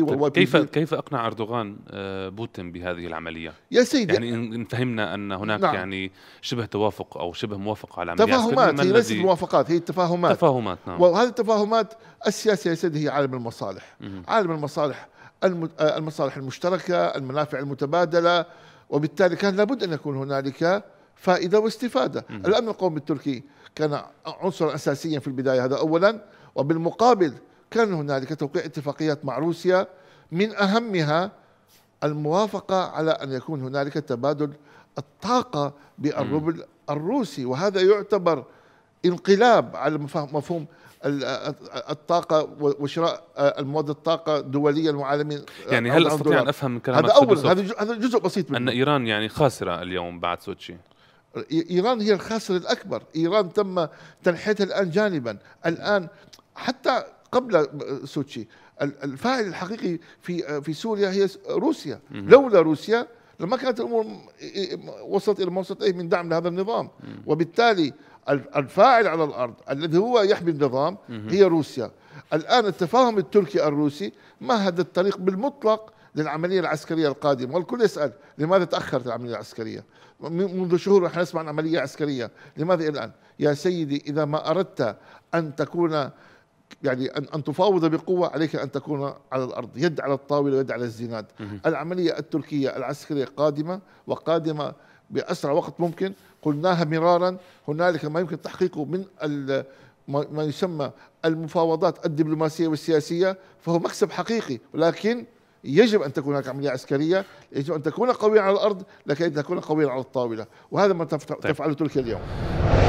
طيب، كيف كيف اقنع اردوغان آه، بوتين بهذه العمليه؟ يا سيدي يعني ان فهمنا ان هناك نعم. يعني شبه توافق او شبه موافقه على عمليات تفاهمات هي ليست موافقات هي التفاهمات تفاهمات نعم وهذه التفاهمات السياسه يا سيدي هي عالم المصالح عالم المصالح آه، المصالح المشتركه، المنافع المتبادله وبالتالي كان لابد ان يكون هنالك فائده واستفاده، الامن القومي التركي كان عنصرا اساسيا في البدايه هذا اولا وبالمقابل كان هنالك توقيع اتفاقيات مع روسيا من اهمها الموافقه على ان يكون هنالك تبادل الطاقه بالروبل الروسي وهذا يعتبر انقلاب على مفهوم الطاقة وشراء المواد الطاقة دوليا وعالميا يعني هل استطيع أن أفهم من كلامك هذا أول هذا هذا جزء بسيط منه. أن إيران يعني خاسرة اليوم بعد سوتشي إيران هي الخاسر الأكبر إيران تم تنحيتها الآن جانبا الآن حتى قبل آه، سوتشي الفاعل الحقيقي في آه، في سوريا هي روسيا لولا روسيا لما كانت الامور وصلت الى ما وصلت اليه من دعم لهذا النظام وبالتالي الفاعل على الارض الذي هو يحمي النظام هي روسيا الان التفاهم التركي الروسي مهد الطريق بالمطلق للعمليه العسكريه القادمه، والكل يسال لماذا تاخرت العمليه العسكريه؟ منذ شهور نحن نسمع عن عمليه عسكريه، لماذا الى الان؟ يا سيدي اذا ما اردت ان تكون يعني أن, أن تفاوض بقوة عليك أن تكون على الأرض يد على الطاولة ويد على الزناد العملية التركية العسكرية قادمة وقادمة بأسرع وقت ممكن قلناها مرارا هنالك ما يمكن تحقيقه من ما يسمى المفاوضات الدبلوماسية والسياسية فهو مكسب حقيقي ولكن يجب ان تكون هناك عمليه عسكريه، يجب ان تكون قويا على الارض لكي تكون قويا على الطاوله، وهذا ما طيب. تفعله تركيا اليوم.